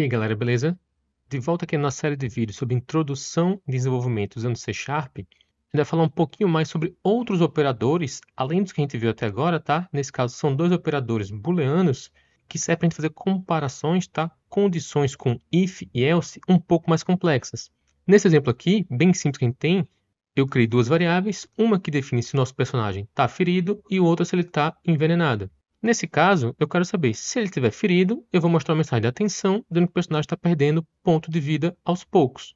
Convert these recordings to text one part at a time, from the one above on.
E aí galera, beleza? De volta aqui na nossa série de vídeos sobre introdução e desenvolvimento usando C Sharp, a gente vai falar um pouquinho mais sobre outros operadores, além dos que a gente viu até agora, tá? Nesse caso são dois operadores booleanos que servem para a gente fazer comparações, tá? Condições com if e else um pouco mais complexas. Nesse exemplo aqui, bem simples que a gente tem, eu criei duas variáveis, uma que define se o nosso personagem está ferido e outra se ele está envenenado. Nesse caso, eu quero saber se ele estiver ferido, eu vou mostrar uma mensagem de atenção, dando que o personagem está perdendo ponto de vida aos poucos.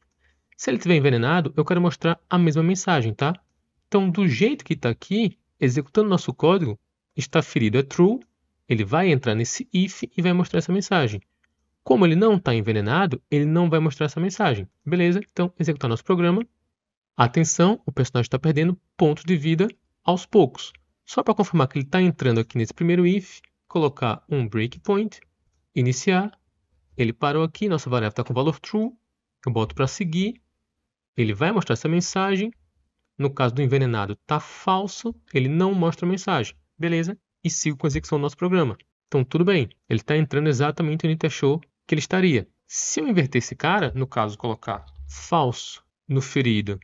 Se ele estiver envenenado, eu quero mostrar a mesma mensagem, tá? Então, do jeito que está aqui, executando nosso código, está ferido é true, ele vai entrar nesse if e vai mostrar essa mensagem. Como ele não está envenenado, ele não vai mostrar essa mensagem. Beleza? Então, executar nosso programa. Atenção, o personagem está perdendo ponto de vida aos poucos. Só para confirmar que ele está entrando aqui nesse primeiro if, colocar um breakpoint, iniciar, ele parou aqui, nossa variável está com valor true, eu boto para seguir, ele vai mostrar essa mensagem, no caso do envenenado está falso, ele não mostra a mensagem, beleza? E sigo com a execução do nosso programa. Então tudo bem, ele está entrando exatamente onde a gente achou que ele estaria. Se eu inverter esse cara, no caso colocar falso no ferido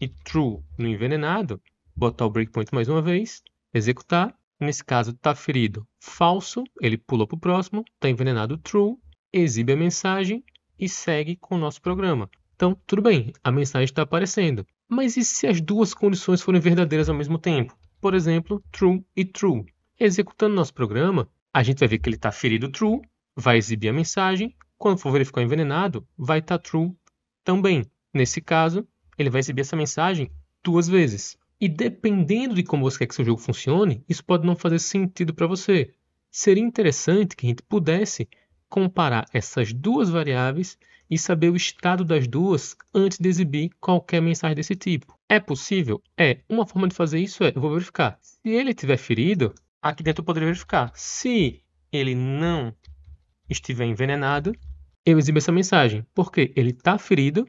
e true no envenenado, botar o breakpoint mais uma vez, executar. Nesse caso, está ferido falso, ele pula para o próximo, está envenenado true, exibe a mensagem e segue com o nosso programa. Então, tudo bem, a mensagem está aparecendo. Mas e se as duas condições forem verdadeiras ao mesmo tempo? Por exemplo, true e true. Executando nosso programa, a gente vai ver que ele está ferido true, vai exibir a mensagem. Quando for verificar envenenado, vai estar tá true também. Nesse caso, ele vai exibir essa mensagem duas vezes. E dependendo de como você quer que seu jogo funcione, isso pode não fazer sentido para você. Seria interessante que a gente pudesse comparar essas duas variáveis e saber o estado das duas antes de exibir qualquer mensagem desse tipo. É possível? É. Uma forma de fazer isso é, eu vou verificar. Se ele estiver ferido, aqui dentro eu poderia verificar. Se ele não estiver envenenado, eu exibo essa mensagem, porque ele está ferido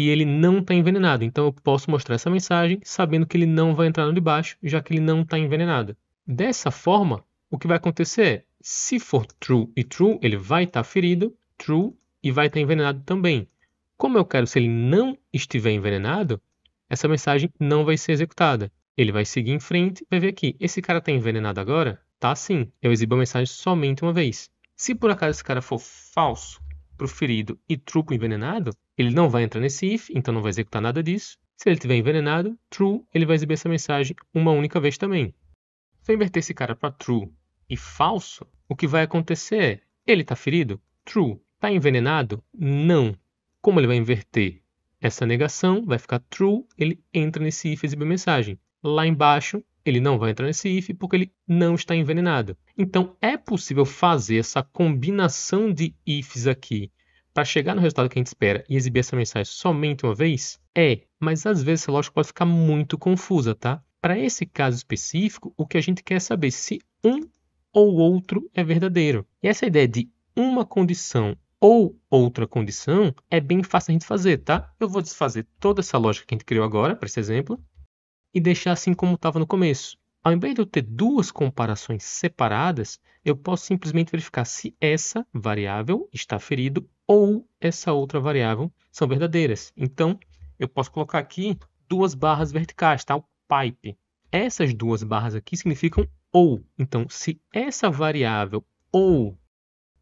e ele não está envenenado. Então eu posso mostrar essa mensagem sabendo que ele não vai entrar no de baixo, já que ele não está envenenado. Dessa forma, o que vai acontecer é, se for true e true, ele vai estar tá ferido, true, e vai estar tá envenenado também. Como eu quero se ele não estiver envenenado, essa mensagem não vai ser executada. Ele vai seguir em frente e vai ver aqui, esse cara está envenenado agora? Tá sim, eu exibo a mensagem somente uma vez. Se por acaso esse cara for falso, para o ferido e true envenenado, ele não vai entrar nesse if, então não vai executar nada disso. Se ele tiver envenenado, true, ele vai exibir essa mensagem uma única vez também. Se eu inverter esse cara para true e falso, o que vai acontecer é, ele está ferido? True. Está envenenado? Não. Como ele vai inverter? Essa negação vai ficar true, ele entra nesse if e exibe a mensagem. Lá embaixo, ele não vai entrar nesse if porque ele não está envenenado. Então, é possível fazer essa combinação de ifs aqui para chegar no resultado que a gente espera e exibir essa mensagem somente uma vez? É, mas às vezes essa lógica pode ficar muito confusa, tá? Para esse caso específico, o que a gente quer é saber se um ou outro é verdadeiro. E essa ideia de uma condição ou outra condição é bem fácil a gente fazer, tá? Eu vou desfazer toda essa lógica que a gente criou agora para esse exemplo e deixar assim como estava no começo. Ao invés de eu ter duas comparações separadas, eu posso simplesmente verificar se essa variável está ferido ou essa outra variável são verdadeiras. Então, eu posso colocar aqui duas barras verticais, tá? O pipe. Essas duas barras aqui significam ou. Então, se essa variável ou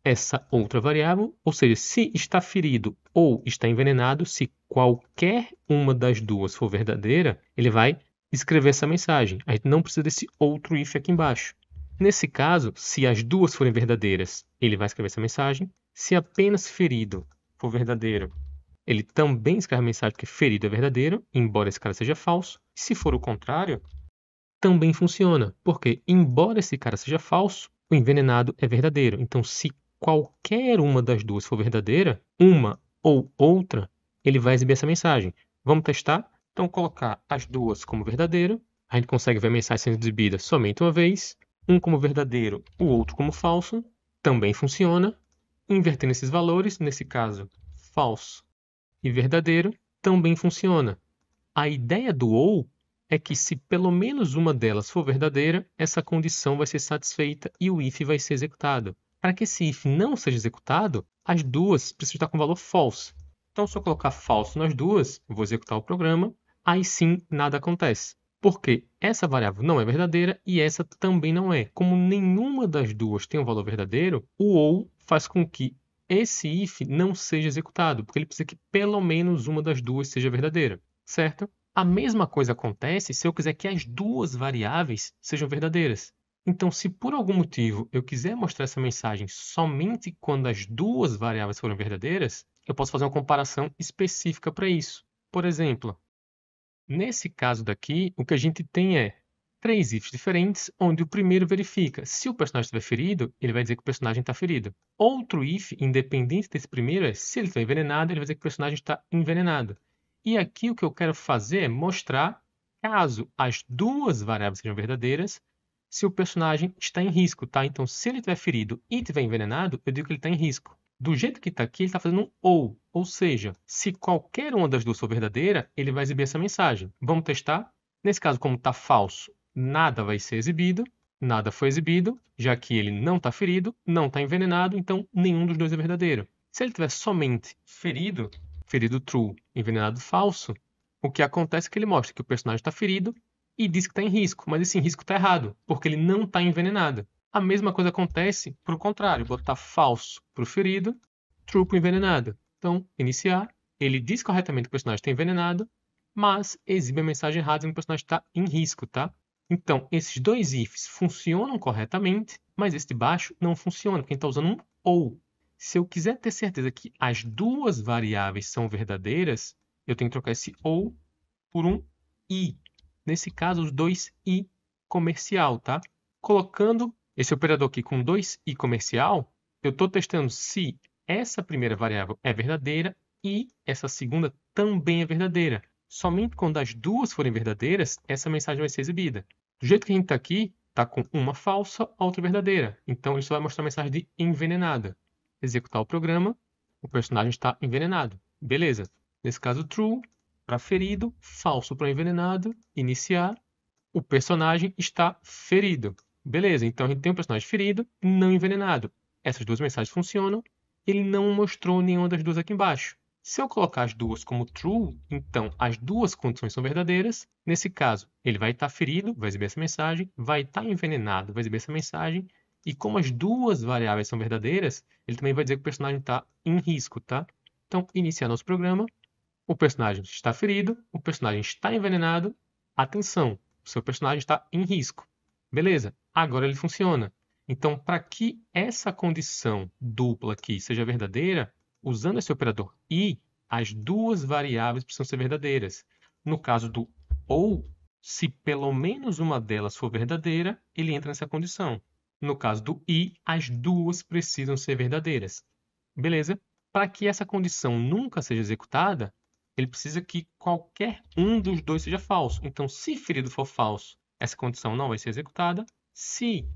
essa outra variável, ou seja, se está ferido ou está envenenado, se qualquer uma das duas for verdadeira, ele vai escrever essa mensagem. A gente não precisa desse outro if aqui embaixo. Nesse caso, se as duas forem verdadeiras, ele vai escrever essa mensagem. Se apenas ferido for verdadeiro, ele também escreve a mensagem que ferido é verdadeiro, embora esse cara seja falso. Se for o contrário, também funciona, porque embora esse cara seja falso, o envenenado é verdadeiro. Então, se qualquer uma das duas for verdadeira, uma ou outra, ele vai exibir essa mensagem. Vamos testar? Então, colocar as duas como verdadeiro, A gente consegue ver a mensagem sendo exibida somente uma vez. Um como verdadeiro, o outro como falso. Também funciona. Invertendo esses valores, nesse caso, falso e verdadeiro, também funciona. A ideia do ou é que se pelo menos uma delas for verdadeira, essa condição vai ser satisfeita e o if vai ser executado. Para que esse if não seja executado, as duas precisam estar com valor false. Então, se eu colocar falso nas duas, vou executar o programa, aí sim nada acontece. Porque essa variável não é verdadeira e essa também não é. Como nenhuma das duas tem um valor verdadeiro, o ou faz com que esse if não seja executado, porque ele precisa que pelo menos uma das duas seja verdadeira, certo? A mesma coisa acontece se eu quiser que as duas variáveis sejam verdadeiras. Então, se por algum motivo eu quiser mostrar essa mensagem somente quando as duas variáveis forem verdadeiras, eu posso fazer uma comparação específica para isso. Por exemplo, Nesse caso daqui, o que a gente tem é três ifs diferentes, onde o primeiro verifica se o personagem estiver ferido, ele vai dizer que o personagem está ferido. Outro if, independente desse primeiro, é se ele está envenenado, ele vai dizer que o personagem está envenenado. E aqui o que eu quero fazer é mostrar, caso as duas variáveis sejam verdadeiras, se o personagem está em risco, tá? Então, se ele estiver ferido e estiver envenenado, eu digo que ele está em risco do jeito que está aqui, ele está fazendo um ou. Ou seja, se qualquer uma das duas for verdadeira, ele vai exibir essa mensagem. Vamos testar? Nesse caso, como está falso, nada vai ser exibido, nada foi exibido, já que ele não está ferido, não está envenenado, então nenhum dos dois é verdadeiro. Se ele tiver somente ferido, ferido true, envenenado falso, o que acontece é que ele mostra que o personagem está ferido e diz que está em risco, mas esse risco está errado, porque ele não está envenenado. A mesma coisa acontece para o contrário, botar falso para o ferido, true para envenenado. Então, iniciar, ele diz corretamente que o personagem está envenenado, mas exibe a mensagem errada e o personagem está em risco, tá? Então, esses dois ifs funcionam corretamente, mas esse de baixo não funciona, porque está usando um ou. Se eu quiser ter certeza que as duas variáveis são verdadeiras, eu tenho que trocar esse ou por um i. Nesse caso, os dois i comercial, tá? Colocando esse operador aqui com 2i comercial, eu estou testando se essa primeira variável é verdadeira e essa segunda também é verdadeira. Somente quando as duas forem verdadeiras, essa mensagem vai ser exibida. Do jeito que a gente está aqui, está com uma falsa, a outra verdadeira. Então, isso vai mostrar a mensagem de envenenada. Executar o programa, o personagem está envenenado. Beleza. Nesse caso, true para ferido, falso para envenenado, iniciar, o personagem está ferido. Beleza, então a gente tem um personagem ferido, não envenenado. Essas duas mensagens funcionam. Ele não mostrou nenhuma das duas aqui embaixo. Se eu colocar as duas como true, então as duas condições são verdadeiras. Nesse caso, ele vai estar ferido, vai exibir essa mensagem, vai estar envenenado, vai exibir essa mensagem. E como as duas variáveis são verdadeiras, ele também vai dizer que o personagem está em risco, tá? Então, iniciar nosso programa. O personagem está ferido, o personagem está envenenado. Atenção, o seu personagem está em risco. Beleza, agora ele funciona. Então, para que essa condição dupla aqui seja verdadeira, usando esse operador i, as duas variáveis precisam ser verdadeiras. No caso do ou, se pelo menos uma delas for verdadeira, ele entra nessa condição. No caso do i, as duas precisam ser verdadeiras. Beleza? Para que essa condição nunca seja executada, ele precisa que qualquer um dos dois seja falso. Então, se ferido for falso essa condição não vai ser executada. Se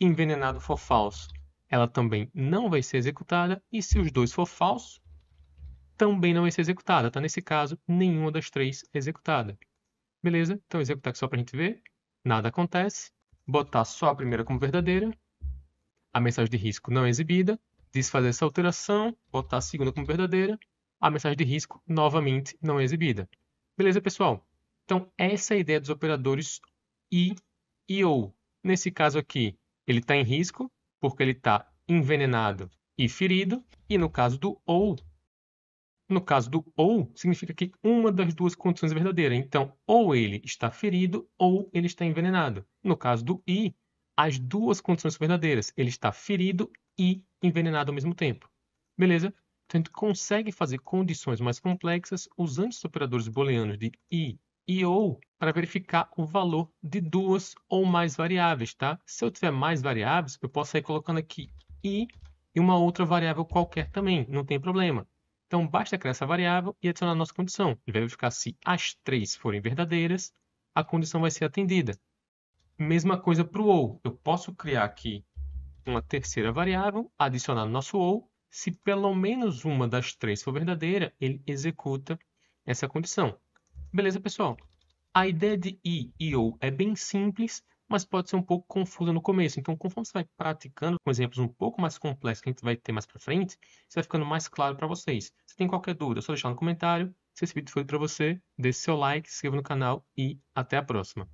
envenenado for falso, ela também não vai ser executada. E se os dois for falso, também não vai ser executada. Tá? Nesse caso, nenhuma das três é executada. Beleza? Então, executar aqui só para a gente ver. Nada acontece. Botar só a primeira como verdadeira. A mensagem de risco não é exibida. Desfazer essa alteração. Botar a segunda como verdadeira. A mensagem de risco novamente não é exibida. Beleza, pessoal? Então, essa é a ideia dos operadores e e ou. Nesse caso aqui, ele está em risco porque ele está envenenado e ferido. E no caso do ou, no caso do ou, significa que uma das duas condições é verdadeira. Então, ou ele está ferido ou ele está envenenado. No caso do i, as duas condições são verdadeiras. Ele está ferido e envenenado ao mesmo tempo. Beleza? Então, a gente consegue fazer condições mais complexas usando os operadores booleanos de i e ou para verificar o valor de duas ou mais variáveis, tá? Se eu tiver mais variáveis, eu posso sair colocando aqui i e uma outra variável qualquer também, não tem problema. Então, basta criar essa variável e adicionar a nossa condição. Ele vai verificar se as três forem verdadeiras, a condição vai ser atendida. Mesma coisa para o ou. Eu posso criar aqui uma terceira variável, adicionar no nosso ou. Se pelo menos uma das três for verdadeira, ele executa essa condição. Beleza, pessoal? A ideia de I e ou é bem simples, mas pode ser um pouco confusa no começo. Então, conforme você vai praticando com exemplos um pouco mais complexos que a gente vai ter mais para frente, isso vai ficando mais claro para vocês. Se tem qualquer dúvida, é só deixar no comentário. Se esse vídeo foi para você, dê seu like, se inscreva no canal e até a próxima.